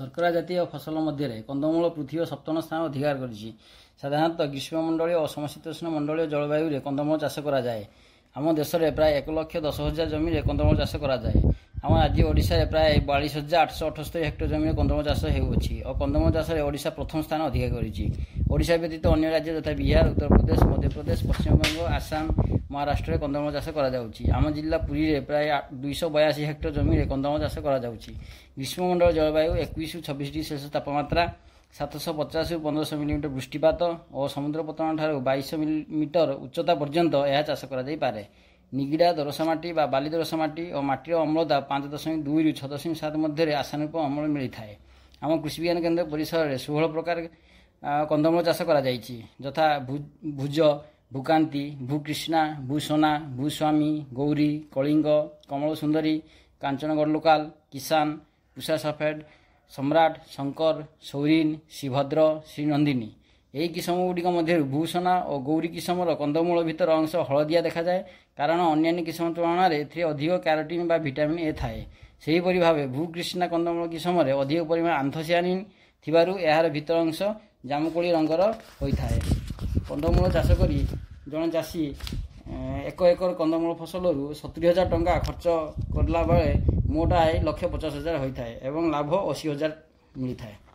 শর্করা জাতীয় ফসল মধ্যে কন্দমূল পৃথিবী সপ্তম স্থান অধিকার করেছে সাধারণত গ্রীষ্মমণ্ডলীয় ও সমশীতোষ্ণ মণ্ডলীয় জলবায়ুরে কন্দমূল চাষ করা যায় ଆମ ଦେଶରେ ପ୍ରାୟ ଏକ ଲକ୍ଷ ଦଶ ହଜାର ଜମିରେ କନ୍ଦମୂଳ ଚାଷ କରାଯାଏ ଆମ ରାଜ୍ୟ ଓଡ଼ିଶାରେ ପ୍ରାୟ ବାଳିଶ ହଜାର ଆଠଶହ ଅଠସ୍ତରୀ ହେକ୍ଟର ଜମିରେ କନ୍ଦମୂଳ ଚାଷ ହେଉଅଛି ଓ କନ୍ଦମୂଳ ଚାଷରେ ଓଡ଼ିଶା ପ୍ରଥମ ସ୍ଥାନ ଅଧିକାର କରିଛି ଓଡ଼ିଶା ବ୍ୟତୀତ ଅନ୍ୟ ରାଜ୍ୟ ଯଥା ବିହାର ଉତ୍ତରପ୍ରଦେଶ ମଧ୍ୟପ୍ରଦେଶ ପଶ୍ଚିମବଙ୍ଗ ଆସାମ ମହାରାଷ୍ଟ୍ରରେ କନ୍ଦମୂଳ ଚାଷ କରାଯାଉଛି ଆମ ଜିଲ୍ଲା ପୁରୀରେ ପ୍ରାୟ ଦୁଇଶହ ବୟାଅଶୀ ହେକ୍ଟର ଜମିରେ କନ୍ଦମୂଳ ଚାଷ କରାଯାଉଛି ଗ୍ରୀଷ୍ମମଣ୍ଡଳ ଜଳବାୟୁ ଏକୋଇଶରୁ ଛବିଶ ଡିଗ୍ରୀ ସେଲସିୟସ୍ ତାପମାତ୍ରା ସାତଶହ ପଚାଶରୁ ପନ୍ଦରଶହ ମିଲିମିଟର ବୃଷ୍ଟିପାତ ଓ ସମୁଦ୍ର ପତନଠାରୁ ବାଇଶ ମିଲିମିଟର ଉଚ୍ଚତା ପର୍ଯ୍ୟନ୍ତ ଏହା ଚାଷ କରାଯାଇପାରେ ନିଗିଡ଼ା ଦରସା ମାଟି ବା ବାଲି ଦରସା ମାଟି ଓ ମାଟିର ଅମ୍ଳତା ପାଞ୍ଚ ଦଶମିକ ଦୁଇରୁ ଛଅ ଦଶମିକ ସାତ ମଧ୍ୟରେ ଆଶାନୁରୂପ ଅମଳ ମିଳିଥାଏ ଆମ କୃଷି ବିଜ୍ଞାନ କେନ୍ଦ୍ର ପରିସରରେ ଷୋହଳ ପ୍ରକାର କନ୍ଦମୂଳ ଚାଷ କରାଯାଇଛି ଯଥା ଭୁଜ ଭୂକାନ୍ତି ଭୂକ୍ରିଷ୍ଣା ଭୂସୋନା ଭୂସ୍ୱାମୀ ଗୌରୀ କଳିଙ୍ଗ କମଳ ସୁନ୍ଦରୀ କାଞ୍ଚନଗଡ଼ ଲୋକାଲ କିଷାନ ଉଷା ସଫେଡ ସମ୍ରାଟ ଶଙ୍କର ସୌରିନ ଶ୍ରୀଭଦ୍ର ଶ୍ରୀନନ୍ଦିନୀ ଏହି କିସମ ଗୁଡ଼ିକ ମଧ୍ୟରୁ ଭୂସୋନା ଓ ଗୌରୀ କିସମର କନ୍ଦମୂଳ ଭିତର ଅଂଶ ହଳଦିଆ ଦେଖାଯାଏ କାରଣ ଅନ୍ୟାନ୍ୟ କିସମ ତୁଳନାରେ ଏଥିରେ ଅଧିକ କ୍ୟାରୋଟିନ୍ ବା ଭିଟାମିନ୍ ଏ ଥାଏ ସେହିପରି ଭାବେ ଭୂକ୍ରିଷ୍ଣା କନ୍ଦମୂଳ କିସମରେ ଅଧିକ ପରିମାଣ ଆନ୍ଥସିଆନିନ୍ ଥିବାରୁ ଏହାର ଭିତର ଅଂଶ ଜାମୁକୋଳି ରଙ୍ଗର ହୋଇଥାଏ କନ୍ଦମୂଳ ଚାଷ କରି ଜଣେ ଚାଷୀ ଏକ ଏକର କନ୍ଦମୂଳ ଫସଲରୁ ସତୁରି ହଜାର ଟଙ୍କା ଖର୍ଚ୍ଚ କଲାବେଳେ ମୋଟ ଆୟ ଲକ୍ଷେ ପଚାଶ ହଜାର ହୋଇଥାଏ ଏବଂ ଲାଭ ଅଶୀ ହଜାର ମିଳିଥାଏ